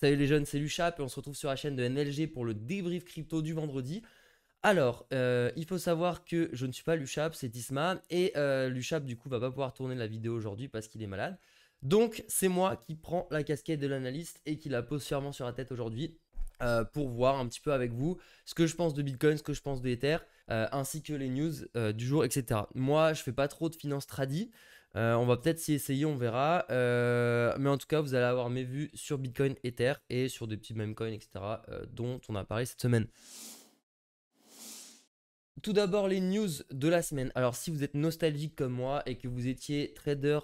Salut les jeunes, c'est Luchap et on se retrouve sur la chaîne de NLG pour le débrief crypto du vendredi. Alors, euh, il faut savoir que je ne suis pas Luchap, c'est Isma et euh, Luchap du coup va pas pouvoir tourner la vidéo aujourd'hui parce qu'il est malade. Donc c'est moi qui prends la casquette de l'analyste et qui la pose fièrement sur la tête aujourd'hui. Euh, pour voir un petit peu avec vous ce que je pense de Bitcoin, ce que je pense de Ether, ainsi que les news du jour, etc. Moi, je fais pas trop de finance tradie, euh, on va peut-être s'y essayer, on verra. Euh, mais en tout cas, vous allez avoir mes vues sur Bitcoin, Ether et sur des petits memecoins, etc., euh, dont on a parlé cette semaine. Tout d'abord, les news de la semaine. Alors, si vous êtes nostalgique comme moi et que vous étiez trader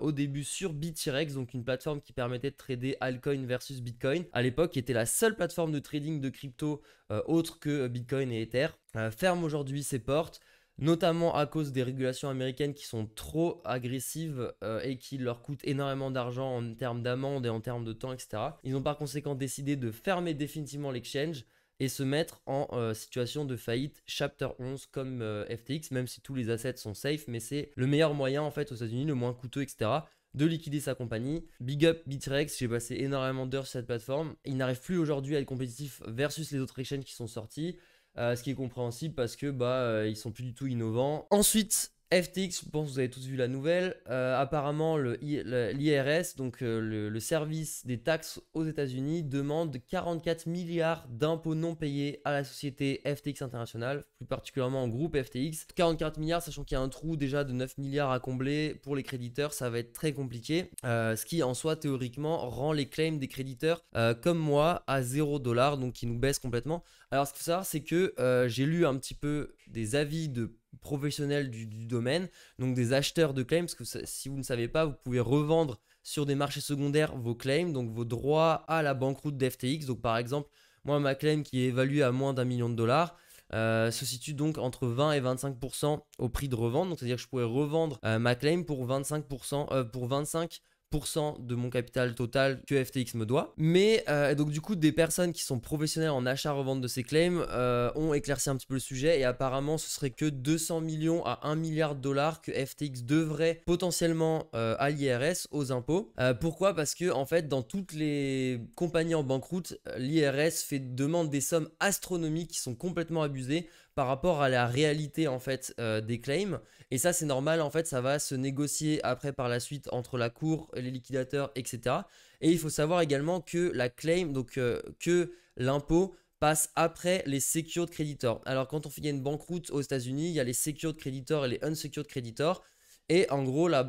au début sur BitREX, donc une plateforme qui permettait de trader altcoin versus Bitcoin, à l'époque, qui était la seule plateforme de trading de crypto autre que Bitcoin et Ether, ferme aujourd'hui ses portes notamment à cause des régulations américaines qui sont trop agressives euh, et qui leur coûtent énormément d'argent en termes d'amende et en termes de temps, etc. Ils ont par conséquent décidé de fermer définitivement l'exchange et se mettre en euh, situation de faillite chapter 11 comme euh, FTX, même si tous les assets sont safe, mais c'est le meilleur moyen en fait aux États-Unis, le moins coûteux, etc. de liquider sa compagnie. Big up Bitrex, j'ai passé énormément d'heures sur cette plateforme. Il n'arrive plus aujourd'hui à être compétitif versus les autres exchanges qui sont sortis. Euh, ce qui est compréhensible parce que bah euh, ils sont plus du tout innovants. Ensuite, FTX, je pense que vous avez tous vu la nouvelle. Euh, apparemment, l'IRS, donc euh, le, service des taxes aux États-Unis, demande 44 milliards d'impôts non payés à la société FTX International, plus particulièrement au groupe FTX. 44 milliards, sachant qu'il y a un trou déjà de 9 milliards à combler pour les créditeurs, ça va être très compliqué. Euh, ce qui, en soi, théoriquement, rend les claims des créditeurs comme moi à 0 dollars, donc qui nous baisse complètement. Alors, ce qu'il faut savoir, c'est que j'ai lu un petit peu des avis de professionnels du, domaine, donc des acheteurs de claims, parce que si vous ne savez pas, vous pouvez revendre sur des marchés secondaires vos claims, donc vos droits à la banqueroute d'FTX. Donc par exemple, moi, ma claim qui est évaluée à moins d'un million de dollars, euh, se situe donc entre 20 et 25% au prix de revente. Donc c'est-à-dire que je pourrais revendre euh, ma claim pour 25%, pour 25 de mon capital total que FTX me doit. Mais euh, donc du coup, des personnes qui sont professionnelles en achat-revente de ces claims euh, ont éclairci un petit peu le sujet et apparemment ce serait que 200 millions à 1 milliard de dollars que FTX devrait potentiellement euh, à l'IRS aux impôts. pourquoi Parce que en fait, dans toutes les compagnies en banqueroute, l'IRS fait demande des sommes astronomiques qui sont complètement abusées par rapport à la réalité en fait des claims et ça, c'est normal, en fait, ça va se négocier après par la suite entre la cour, les liquidateurs, etc. Et il faut savoir également que la claim, donc euh, que l'impôt passe après les secured creditors. Alors quand on fait une banqueroute aux États-Unis, il y a les secured creditors et les unsecured creditors. Et en gros, la,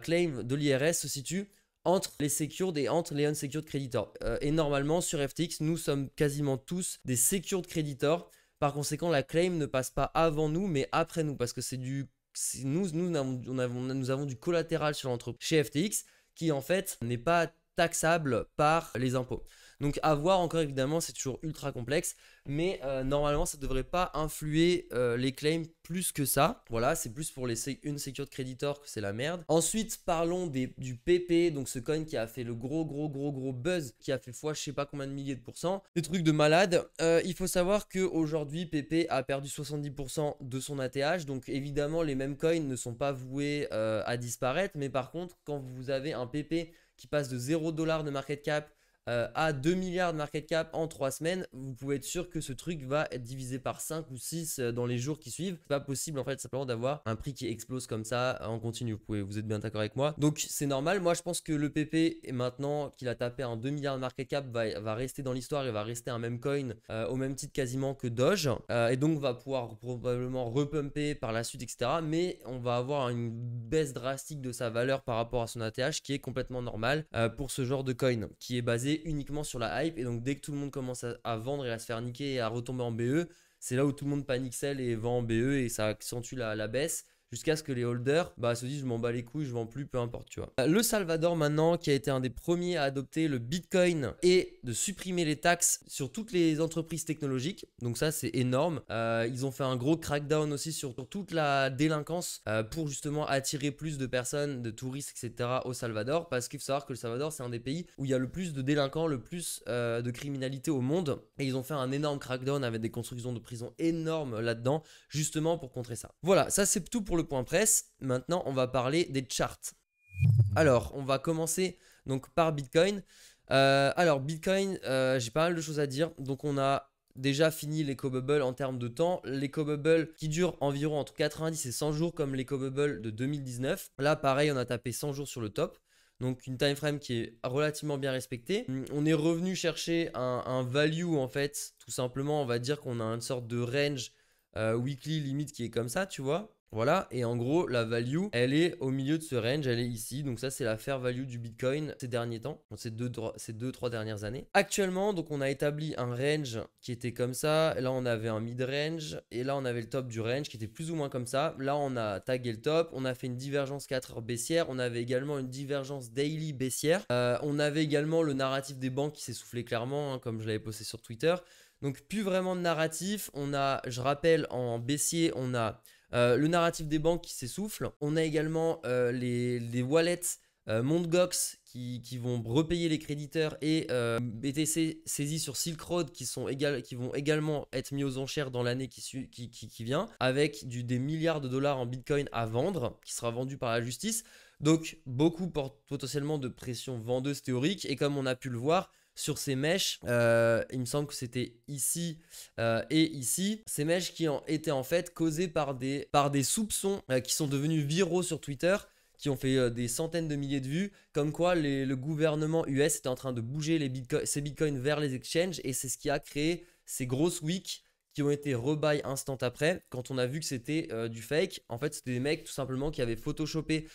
claim de l'IRS se situe entre les secured et entre les unsecured creditors. Euh, et normalement, sur FTX, nous sommes quasiment tous des secured creditors. Par conséquent, la claim ne passe pas avant nous, mais après nous, parce que c'est du nous, nous, avons, du collatéral l'entreprise chez FTX qui en fait n'est pas taxable par les impôts. Donc à encore évidemment, c'est toujours ultra complexe, mais euh, normalement ça ne devrait pas influer euh, les claims plus que ça. Voilà, c'est plus pour les une de creditor que c'est la merde. Ensuite, parlons du PP, donc ce coin qui a fait le gros gros gros gros buzz, qui a fait fois je sais pas combien de milliers de pourcents, des trucs de malade. Euh, il faut savoir que aujourd'hui PP a perdu 70% de son ATH, donc évidemment les mêmes coins ne sont pas voués à disparaître, mais par contre quand vous avez un PP qui passe de 0$ de market cap euh, à 2 milliards de market cap en 3 semaines, vous pouvez être sûr que ce truc va être divisé par 5 ou 6 euh, dans les jours qui suivent. C'est pas possible en fait simplement d'avoir un prix qui explose comme ça euh, en continu. Vous, pouvez, vous êtes bien d'accord avec moi. Donc c'est normal. Moi je pense que le PP maintenant qu'il a tapé un 2 milliards de market cap va, va rester dans l'histoire et va rester un même coin au même titre quasiment que Doge et donc va pouvoir probablement repumper par la suite etc. Mais on va avoir une baisse drastique de sa valeur par rapport à son ATH qui est complètement normal pour ce genre de coin qui est basé uniquement sur la hype. Et donc, dès que tout le monde commence à, vendre et à se faire niquer et à retomber en BE, c'est là où tout le monde panique celle et vend en BE et ça accentue la baisse jusqu'à ce que les holders bah, se disent je m'en bats les couilles, je vends plus, peu importe, tu vois. Le Salvador maintenant, qui a été un des premiers à adopter le Bitcoin et de supprimer les taxes sur toutes les entreprises technologiques, donc ça c'est énorme. Euh, ils ont fait un gros crackdown aussi sur, toute la délinquance euh, pour justement attirer plus de personnes, de touristes, etc. au Salvador, parce qu'il faut savoir que le Salvador c'est un des pays où il y a le plus de délinquants, le plus euh, de criminalité au monde, et ils ont fait un énorme crackdown avec des constructions de prisons énormes là-dedans, justement pour contrer ça. Voilà, ça c'est tout pour le point presse. Maintenant, on va parler des charts. Alors, on va commencer donc par Bitcoin. Euh, alors, Bitcoin, euh, j'ai pas mal de choses à dire. Donc, on a déjà fini les bubble en termes de temps. les bubble qui dure environ entre 90 et 100 jours, comme les bubble de 2019. Là, pareil, on a tapé 100 jours sur le top. Donc une time frame qui est relativement bien respectée. On est revenu chercher un, value en fait. Tout simplement, on va dire qu'on a une sorte de range euh, weekly limite qui est comme ça, tu vois. Voilà, et en gros, la value, elle est au milieu de ce range, elle est ici. Donc ça, c'est la fair value du Bitcoin ces derniers temps, ces deux, ces deux, trois dernières années. Actuellement, donc on a établi un range qui était comme ça. Là, on avait un mid-range. Et là, on avait le top du range qui était plus ou moins comme ça. Là, on a tagué le top. On a fait une divergence 4 heures baissière. On avait également une divergence daily baissière. Euh, on avait également le narratif des banques qui s'est soufflé clairement, hein, comme je l'avais posté sur Twitter. Donc plus vraiment de narratif. On a, je rappelle, en baissier, on a euh, le narratif des banques qui s'essouffle. On a également euh, les, wallets euh, qui, vont repayer les créditeurs et euh, BTC saisis sur Silk Road qui, sont qui vont également être mis aux enchères dans l'année qui, vient avec des milliards de dollars en Bitcoin à vendre qui sera vendu par la justice. Donc beaucoup portent potentiellement de pression vendeuse théorique et comme on a pu le voir, sur ces mèches. Euh, il me semble que c'était ici euh, et ici. Ces mèches qui ont été en fait causées par des, par des soupçons euh, qui sont devenus viraux sur Twitter qui ont fait des centaines de milliers de vues, comme quoi le gouvernement US était en train de bouger les ces bitcoins vers les exchanges, et c'est ce qui a créé ces grosses wicks qui ont été rebuy instant après quand on a vu que c'était du fake. En fait, c'était des mecs tout simplement qui avaient photoshoppé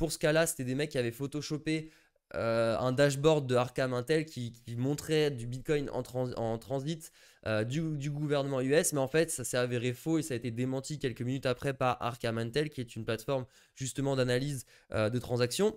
pour ce cas-là, c'était des mecs qui avaient photoshoppé, euh, un dashboard de Arkham Intel qui, montrait du Bitcoin en, transit euh, du, gouvernement US, mais en fait ça s'est avéré faux et ça a été démenti quelques minutes après par Arkham Intel, qui est une plateforme justement d'analyse euh, de transactions.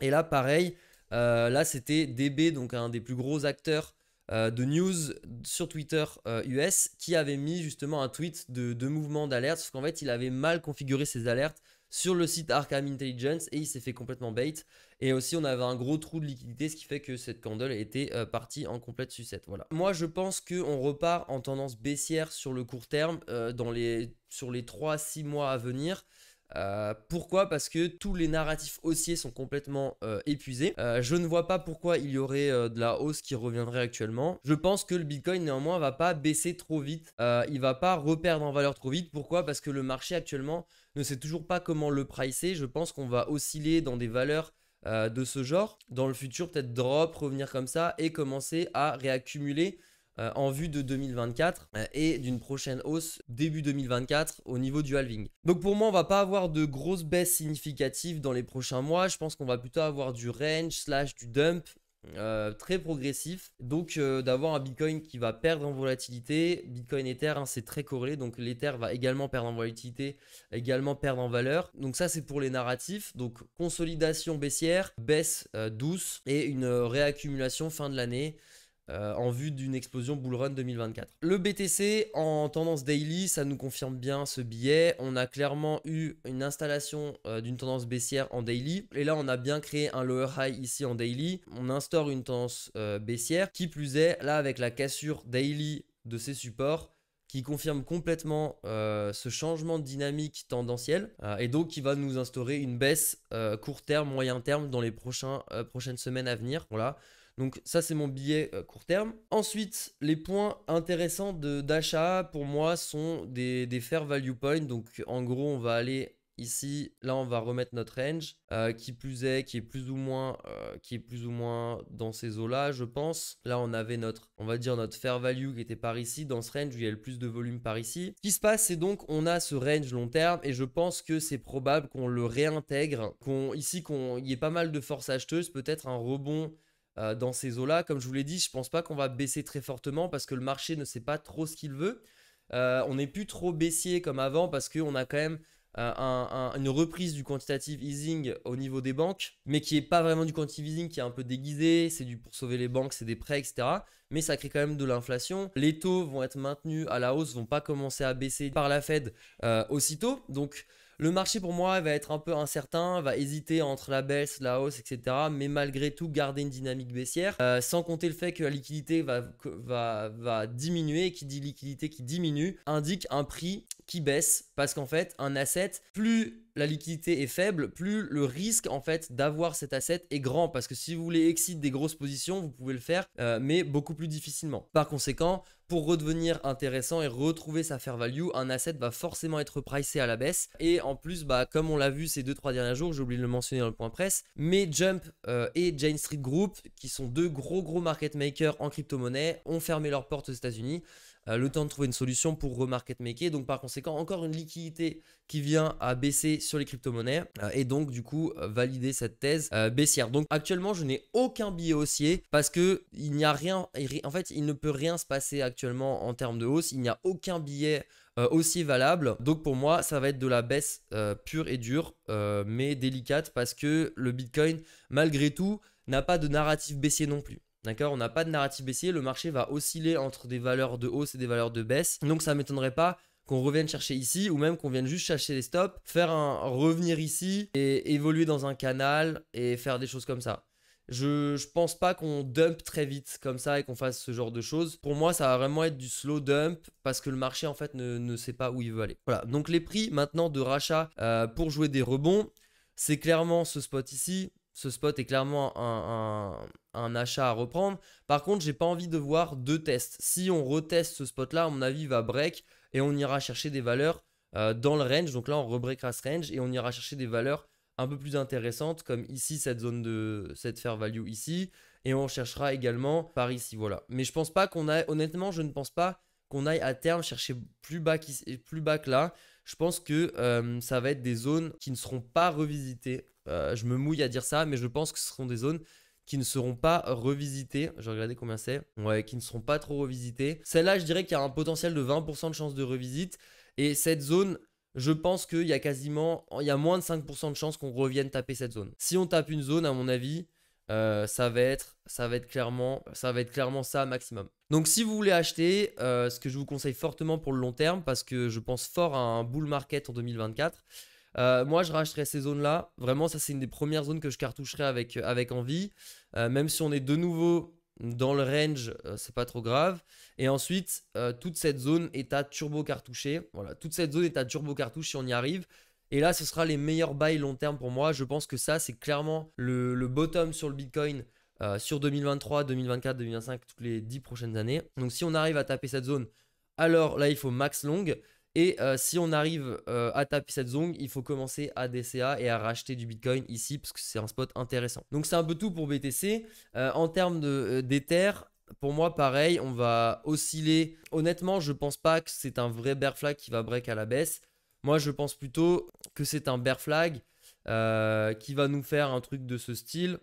Et là, pareil, là c'était DB, donc un des plus gros acteurs de news sur Twitter US qui avait mis justement un tweet de, mouvement d'alerte, parce qu'en fait il avait mal configuré ses alertes sur le site Arkham Intelligence et il s'est fait complètement bait. Et aussi, on avait un gros trou de liquidité, ce qui fait que cette candle était euh, partie en complète sucette. Voilà. Moi, je pense qu'on repart en tendance baissière sur le court terme, euh, dans les, sur les 3-6 mois à venir. Euh, pourquoi Parce que tous les narratifs haussiers sont complètement euh, épuisés. Euh, je ne vois pas pourquoi il y aurait de la hausse qui reviendrait actuellement. Je pense que le Bitcoin néanmoins va pas baisser trop vite. il va pas reperdre en valeur trop vite. Pourquoi Parce que le marché actuellement ne sait toujours pas comment le pricer. Je pense qu'on va osciller dans des valeurs de ce genre. Dans le futur, peut-être drop, revenir comme ça et commencer à réaccumuler euh, en vue de 2024 euh, et d'une prochaine hausse début 2024 au niveau du halving. Donc pour moi, on va pas avoir de grosses baisses significatives dans les prochains mois. Je pense qu'on va plutôt avoir du range slash du dump. Euh, très progressif donc d'avoir un bitcoin qui va perdre en volatilité bitcoin ether hein, c'est très corrélé donc l'ether va également perdre en volatilité également perdre en valeur donc ça c'est pour les narratifs donc consolidation baissière baisse douce et une réaccumulation fin de l'année euh, en vue d'une explosion bull run 2024. Le BTC en tendance daily, ça nous confirme bien ce billet. On a clairement eu une installation euh, d'une tendance baissière en daily. Et là, on a bien créé un lower high ici en daily. On instaure une tendance euh, baissière. Qui plus est, là, avec la cassure daily de ces supports, qui confirme complètement ce changement de dynamique tendancielle et donc qui va nous instaurer une baisse court terme, moyen terme dans les prochains, prochaines semaines à venir. Voilà. Donc ça c'est mon billet euh, court terme. Ensuite, les points intéressants d'achat pour moi sont des, fair value points. Donc en gros, on va aller ici, là on va remettre notre range euh, qui plus est, qui est plus ou moins, euh, qui est plus ou moins dans ces eaux là, je pense. Là on avait notre, on va dire notre fair value qui était par ici, dans ce range où il y a le plus de volume par ici. Ce qui se passe, c'est donc on a ce range long terme et je pense que c'est probable qu'on le réintègre, qu'on ici qu'on y ait pas mal de force acheteuse, peut-être un rebond euh, dans ces eaux-là. Comme je vous l'ai dit, je pense pas qu'on va baisser très fortement parce que le marché ne sait pas trop ce qu'il veut. Euh, on n'est plus trop baissier comme avant parce qu'on a quand même euh, une reprise du quantitative easing au niveau des banques, mais qui n'est pas vraiment du quantitative easing, qui est un peu déguisé, c'est du pour sauver les banques, c'est des prêts, etc. Mais ça crée quand même de l'inflation. Les taux vont être maintenus à la hausse, vont pas commencer à baisser par la Fed aussitôt. Donc le marché pour moi va être un peu incertain, va hésiter entre la baisse, la hausse, etc. Mais malgré tout, garder une dynamique baissière, euh, sans compter le fait que la liquidité va, va, va diminuer, qui dit liquidité qui diminue, indique un prix qui baisse parce qu'en fait, un asset, plus la liquidité est faible, plus le risque en fait d'avoir cet asset est grand parce que si vous voulez exit des grosses positions, vous pouvez le faire, euh, mais beaucoup plus difficilement. Par conséquent, pour redevenir intéressant et retrouver sa fair value, un asset va forcément être pricé à la baisse. Et en plus, bah, comme on l'a vu ces deux, trois derniers jours, j'ai oublié de le mentionner dans le point presse, mais Jump euh, et Jane Street Group, qui sont deux gros gros market makers en crypto-monnaie, ont fermé leurs portes aux États-Unis. Euh, le temps de trouver une solution pour remarket maker. Donc par conséquent, encore une liquidité qui vient à baisser sur les crypto-monnaies euh, et donc du coup euh, valider cette thèse baissière. Donc actuellement, je n'ai aucun billet haussier parce que il n'y a rien, en fait, il ne peut rien se passer actuellement en termes de hausse. Il n'y a aucun billet haussier valable. Donc pour moi, ça va être de la baisse pure et dure, mais délicate parce que le Bitcoin, malgré tout, n'a pas de narratif baissier non plus. D'accord On n'a pas de narratif baissier, le marché va osciller entre des valeurs de hausse et des valeurs de baisse. Donc ça ne m'étonnerait pas qu'on revienne chercher ici ou même qu'on vienne juste chercher les stops, faire un revenir ici et évoluer dans un canal et faire des choses comme ça. Je, ne pense pas qu'on dump très vite comme ça et qu'on fasse ce genre de choses. Pour moi, ça va vraiment être du slow dump parce que le marché en fait ne, ne sait pas où il veut aller. Voilà, donc les prix maintenant de rachat euh, pour jouer des rebonds, c'est clairement ce spot ici, ce spot est clairement un, achat à reprendre. Par contre, j'ai pas envie de voir deux tests. Si on reteste ce spot-là, à mon avis, il va break et on ira chercher des valeurs euh, dans le range. Donc là, on rebreakera ce range et on ira chercher des valeurs un peu plus intéressantes, comme ici, cette zone de cette fair value ici. Et on cherchera également par ici, voilà. Mais je pense pas qu'on a, honnêtement, je ne pense pas qu'on aille à terme chercher plus bas, plus bas que là. Je pense que euh, ça va être des zones qui ne seront pas revisitées euh, je me mouille à dire ça, mais je pense que ce seront des zones qui ne seront pas revisitées. vais regarder combien c'est. Ouais, qui ne seront pas trop revisitées. Celle-là, je dirais qu'il y a un potentiel de 20% de chance de revisite. Et cette zone, je pense qu'il y a quasiment, il y a moins de 5% de chances qu'on revienne taper cette zone. Si on tape une zone, à mon avis, euh, ça va être, ça va être clairement, ça va être clairement ça maximum. Donc si vous voulez acheter, euh, ce que je vous conseille fortement pour le long terme, parce que je pense fort à un bull market en 2024. Euh, moi, je racheterai ces zones-là. Vraiment, ça, c'est une des premières zones que je cartoucherai avec, euh, avec envie. Euh, même si on est de nouveau dans le range, c'est pas trop grave. Et ensuite, toute cette zone est à turbo cartoucher. Voilà, toute cette zone est à turbo cartouche si on y arrive. Et là, ce sera les meilleurs bails long terme pour moi. Je pense que ça, c'est clairement le, le, bottom sur le Bitcoin sur 2023, 2024, 2025, toutes les 10 prochaines années. Donc, si on arrive à taper cette zone, alors là, il faut max long. Et euh, si on arrive euh, à taper cette zone, il faut commencer à DCA et à racheter du Bitcoin ici parce que c'est un spot intéressant. Donc c'est un peu tout pour BTC. Euh, en termes d'Ether, pour moi pareil, on va osciller. Honnêtement, je ne pense pas que c'est un vrai bear flag qui va break à la baisse. Moi, je pense plutôt que c'est un bear flag qui va nous faire un truc de ce style,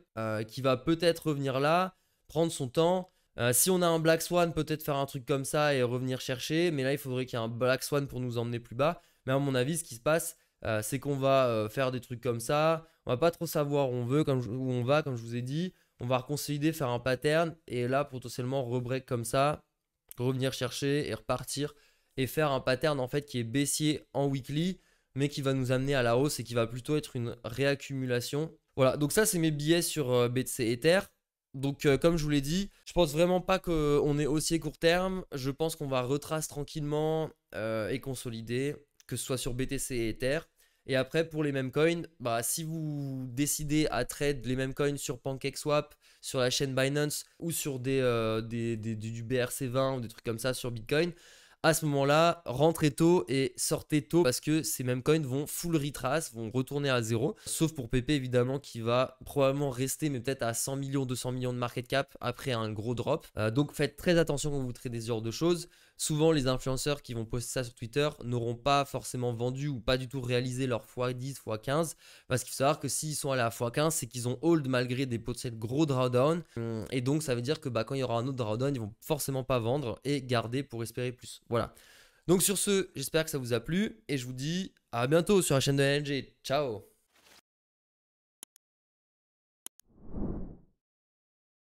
qui va peut-être revenir là, prendre son temps euh, si on a un Black Swan, peut-être faire un truc comme ça et revenir chercher. Mais là, il faudrait qu'il y ait un Black Swan pour nous emmener plus bas. Mais à mon avis, ce qui se passe, euh, c'est qu'on va euh, faire des trucs comme ça. On va pas trop savoir où on veut, comme où on va, comme je vous ai dit. On va reconsolider, faire un pattern et là potentiellement rebreak comme ça, revenir chercher et repartir et faire un pattern en fait qui est baissier en weekly, mais qui va nous amener à la hausse et qui va plutôt être une réaccumulation. Voilà, donc ça c'est mes billets sur BTC Ether. Donc, euh, comme je vous l'ai dit, je pense vraiment pas qu'on est haussier court terme. Je pense qu'on va retrace tranquillement euh, et consolider, que ce soit sur BTC et Ether. Et après, pour les mêmes coins, bah, si vous décidez à trade les mêmes coins sur PancakeSwap, sur la chaîne Binance ou sur des, euh, des, des, du BRC20 ou des trucs comme ça sur Bitcoin, à ce moment-là, rentrez tôt et sortez tôt parce que ces mêmes coins vont full retrace, vont retourner à zéro. Sauf pour PP évidemment qui va probablement rester mais peut-être à 100 millions, 200 millions de market cap après un gros drop. Euh, donc faites très attention quand vous traitez des heures de choses. Souvent les influenceurs qui vont poster ça sur Twitter n'auront pas forcément vendu ou pas du tout réalisé leur x10, x15 parce qu'il faut savoir que s'ils sont allés à x15 c'est qu'ils ont hold malgré des potentiels gros drawdown et donc ça veut dire que bah, quand il y aura un autre drawdown ils vont forcément pas vendre et garder pour espérer plus. Voilà. Donc sur ce, j'espère que ça vous a plu et je vous dis à bientôt sur la chaîne de LNG. Ciao